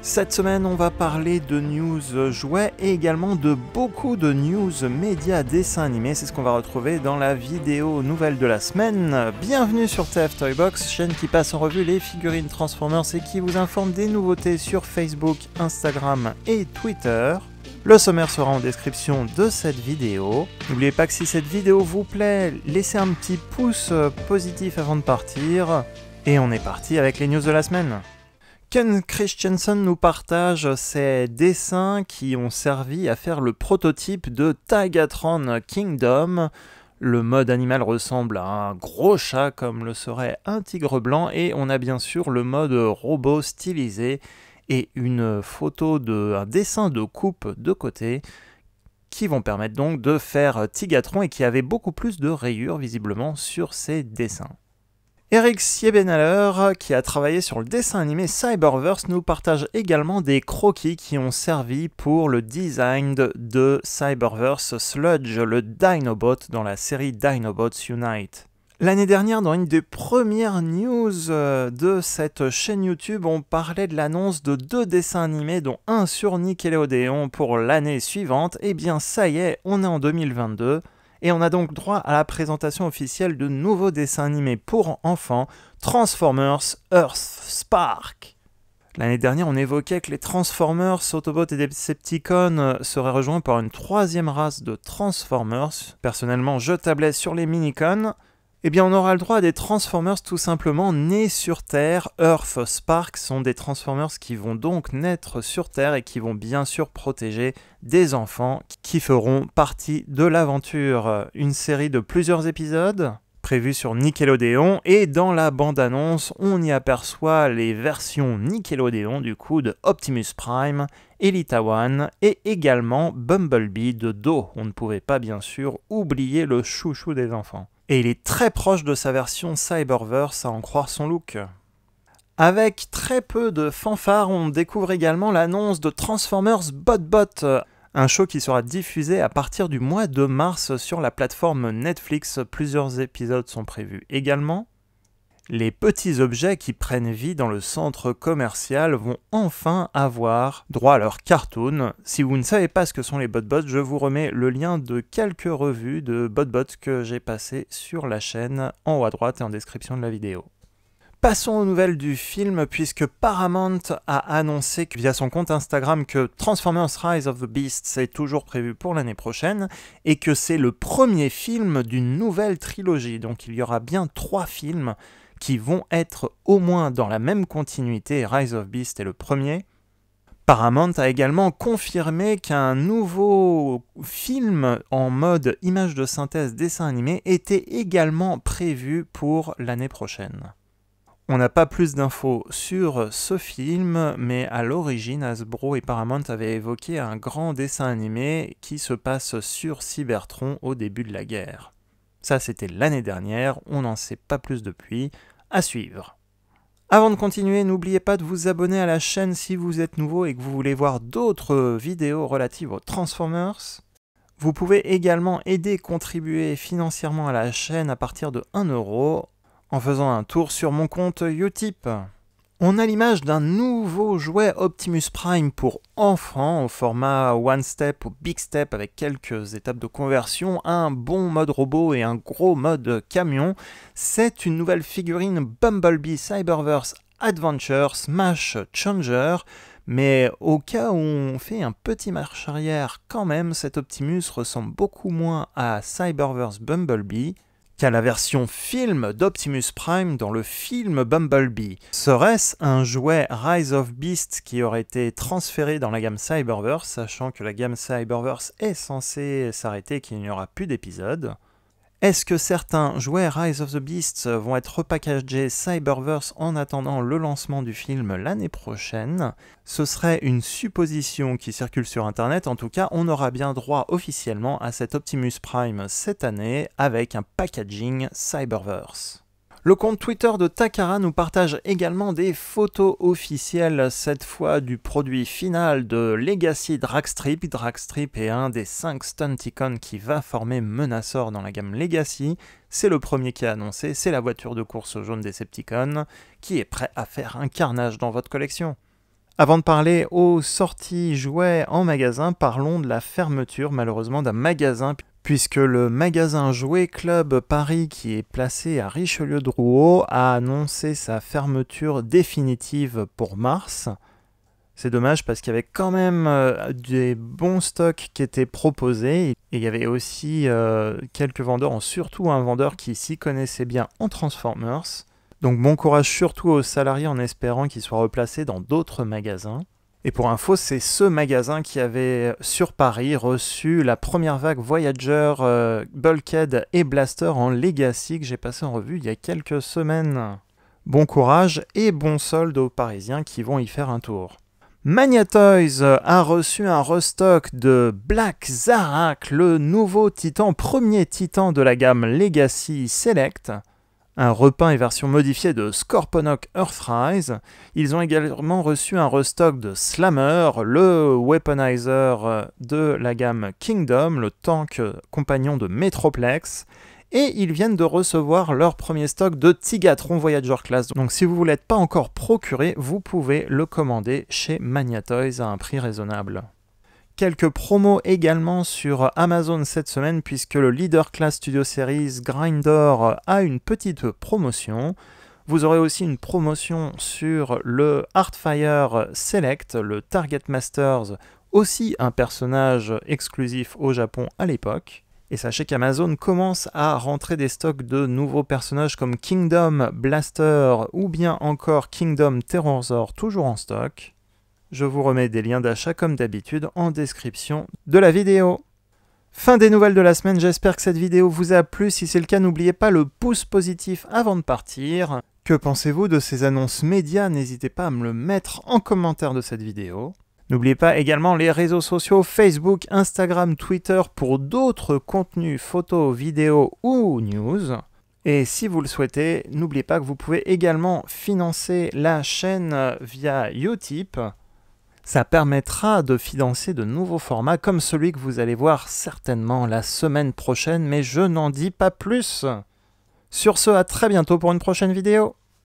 Cette semaine, on va parler de news jouets et également de beaucoup de news médias dessins animés. C'est ce qu'on va retrouver dans la vidéo nouvelle de la semaine. Bienvenue sur TF Toybox, chaîne qui passe en revue les figurines Transformers et qui vous informe des nouveautés sur Facebook, Instagram et Twitter. Le sommaire sera en description de cette vidéo. N'oubliez pas que si cette vidéo vous plaît, laissez un petit pouce positif avant de partir. Et on est parti avec les news de la semaine. Ken Christensen nous partage ses dessins qui ont servi à faire le prototype de Tigatron Kingdom. Le mode animal ressemble à un gros chat comme le serait un tigre blanc et on a bien sûr le mode robot stylisé et une photo de un dessin de coupe de côté qui vont permettre donc de faire Tigatron et qui avait beaucoup plus de rayures visiblement sur ses dessins. Eric Siebenaler, qui a travaillé sur le dessin animé Cyberverse, nous partage également des croquis qui ont servi pour le design de Cyberverse Sludge, le Dinobot dans la série Dinobots Unite. L'année dernière, dans une des premières news euh, de cette chaîne YouTube, on parlait de l'annonce de deux dessins animés, dont un sur Nickelodeon pour l'année suivante. Eh bien ça y est, on est en 2022 et on a donc droit à la présentation officielle de nouveaux dessins animés pour enfants, Transformers Earth Spark. L'année dernière, on évoquait que les Transformers, Autobots et Decepticons euh, seraient rejoints par une troisième race de Transformers. Personnellement, je tablais sur les Minicons eh bien on aura le droit à des Transformers tout simplement nés sur Terre. Earth Spark sont des Transformers qui vont donc naître sur Terre et qui vont bien sûr protéger des enfants qui feront partie de l'aventure. Une série de plusieurs épisodes prévue sur Nickelodeon et dans la bande-annonce on y aperçoit les versions Nickelodeon du coup de Optimus Prime, Elita One et également Bumblebee de Do. On ne pouvait pas bien sûr oublier le chouchou des enfants et il est très proche de sa version Cyberverse à en croire son look. Avec très peu de fanfare, on découvre également l'annonce de Transformers BotBot, un show qui sera diffusé à partir du mois de mars sur la plateforme Netflix. Plusieurs épisodes sont prévus également. Les petits objets qui prennent vie dans le centre commercial vont enfin avoir droit à leur cartoon. Si vous ne savez pas ce que sont les botbots, je vous remets le lien de quelques revues de botbots que j'ai passées sur la chaîne en haut à droite et en description de la vidéo. Passons aux nouvelles du film, puisque Paramount a annoncé via son compte Instagram que Transformers Rise of the Beasts est toujours prévu pour l'année prochaine, et que c'est le premier film d'une nouvelle trilogie, donc il y aura bien trois films qui vont être au moins dans la même continuité, Rise of Beast est le premier. Paramount a également confirmé qu'un nouveau film en mode image de synthèse dessin animé était également prévu pour l'année prochaine. On n'a pas plus d'infos sur ce film, mais à l'origine, Hasbro et Paramount avaient évoqué un grand dessin animé qui se passe sur Cybertron au début de la guerre. Ça, c'était l'année dernière, on n'en sait pas plus depuis. À suivre. Avant de continuer, n'oubliez pas de vous abonner à la chaîne si vous êtes nouveau et que vous voulez voir d'autres vidéos relatives aux Transformers. Vous pouvez également aider, et contribuer financièrement à la chaîne à partir de 1€ en faisant un tour sur mon compte Utip. On a l'image d'un nouveau jouet Optimus Prime pour enfants au format One Step ou Big Step avec quelques étapes de conversion, un bon mode robot et un gros mode camion. C'est une nouvelle figurine Bumblebee Cyberverse Adventure Smash Changer. Mais au cas où on fait un petit marche arrière quand même, cet Optimus ressemble beaucoup moins à Cyberverse Bumblebee qu'à la version film d'Optimus Prime dans le film Bumblebee. Serait-ce un jouet Rise of Beast qui aurait été transféré dans la gamme Cyberverse, sachant que la gamme Cyberverse est censée s'arrêter et qu'il n'y aura plus d'épisodes est-ce que certains jouets Rise of the Beasts vont être repackagés Cyberverse en attendant le lancement du film l'année prochaine Ce serait une supposition qui circule sur Internet, en tout cas on aura bien droit officiellement à cet Optimus Prime cette année avec un packaging Cyberverse. Le compte Twitter de Takara nous partage également des photos officielles, cette fois du produit final de Legacy Dragstrip. Dragstrip est un des 5 Stunticons qui va former Menaceur dans la gamme Legacy. C'est le premier qui a annoncé, c'est la voiture de course jaune Decepticon qui est prêt à faire un carnage dans votre collection. Avant de parler aux sorties jouets en magasin, parlons de la fermeture malheureusement d'un magasin puisque le magasin Jouet Club Paris, qui est placé à Richelieu-Drouot, a annoncé sa fermeture définitive pour mars. C'est dommage parce qu'il y avait quand même euh, des bons stocks qui étaient proposés et il y avait aussi euh, quelques vendeurs, surtout un vendeur qui s'y connaissait bien en Transformers. Donc bon courage surtout aux salariés en espérant qu'ils soient replacés dans d'autres magasins. Et pour info, c'est ce magasin qui avait sur Paris reçu la première vague Voyager, euh, Bulkhead et Blaster en Legacy que j'ai passé en revue il y a quelques semaines. Bon courage et bon solde aux Parisiens qui vont y faire un tour. Toys a reçu un restock de Black Zarak, le nouveau titan, premier titan de la gamme Legacy Select un repeint et version modifiée de Scorponok Earthrise. Ils ont également reçu un restock de Slammer, le weaponizer de la gamme Kingdom, le tank compagnon de Metroplex, et ils viennent de recevoir leur premier stock de Tigatron Voyager Class. Donc si vous ne l'êtes pas encore procuré, vous pouvez le commander chez Magnatoys à un prix raisonnable. Quelques promos également sur Amazon cette semaine puisque le Leader Class Studio Series Grindor a une petite promotion. Vous aurez aussi une promotion sur le Artfire Select, le Target Masters, aussi un personnage exclusif au Japon à l'époque. Et sachez qu'Amazon commence à rentrer des stocks de nouveaux personnages comme Kingdom Blaster ou bien encore Kingdom Terrorzor toujours en stock. Je vous remets des liens d'achat comme d'habitude en description de la vidéo. Fin des nouvelles de la semaine, j'espère que cette vidéo vous a plu. Si c'est le cas, n'oubliez pas le pouce positif avant de partir. Que pensez-vous de ces annonces médias N'hésitez pas à me le mettre en commentaire de cette vidéo. N'oubliez pas également les réseaux sociaux Facebook, Instagram, Twitter pour d'autres contenus, photos, vidéos ou news. Et si vous le souhaitez, n'oubliez pas que vous pouvez également financer la chaîne via Utip. Ça permettra de financer de nouveaux formats comme celui que vous allez voir certainement la semaine prochaine, mais je n'en dis pas plus. Sur ce, à très bientôt pour une prochaine vidéo.